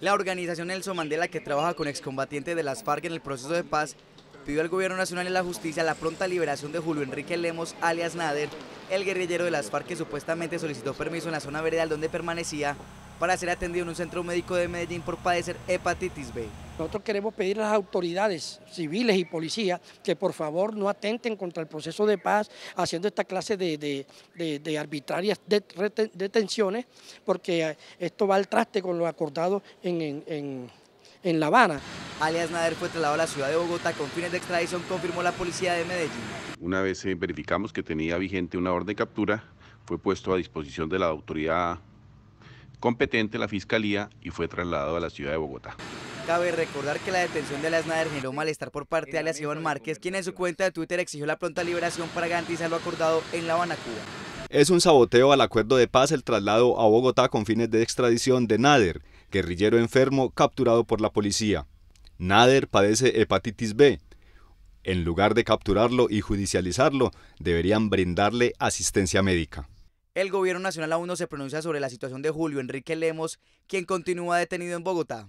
La organización Nelson Mandela, que trabaja con excombatientes de las FARC en el proceso de paz, pidió al Gobierno Nacional y la Justicia la pronta liberación de Julio Enrique Lemos, alias Nader, el guerrillero de las FARC supuestamente solicitó permiso en la zona veredal donde permanecía para ser atendido en un centro médico de Medellín por padecer hepatitis B. Nosotros queremos pedir a las autoridades civiles y policías que por favor no atenten contra el proceso de paz haciendo esta clase de, arbitrarias detenciones porque eh, esto va al traste con lo acordado en, en La Habana alias Nader, fue trasladado a la ciudad de Bogotá con fines de extradición, confirmó la policía de Medellín. Una vez eh, verificamos que tenía vigente una orden de captura, fue puesto a disposición de la autoridad competente, la Fiscalía, y fue trasladado a la ciudad de Bogotá. Cabe recordar que la detención de Alias Nader generó malestar por parte de alias Iván Márquez, quien en su cuenta de Twitter exigió la pronta liberación para garantizar lo acordado en La Habana, Cuba. Es un saboteo al acuerdo de paz el traslado a Bogotá con fines de extradición de Nader, guerrillero enfermo capturado por la policía. Nader padece hepatitis B. En lugar de capturarlo y judicializarlo, deberían brindarle asistencia médica. El gobierno nacional aún no se pronuncia sobre la situación de Julio Enrique Lemos, quien continúa detenido en Bogotá.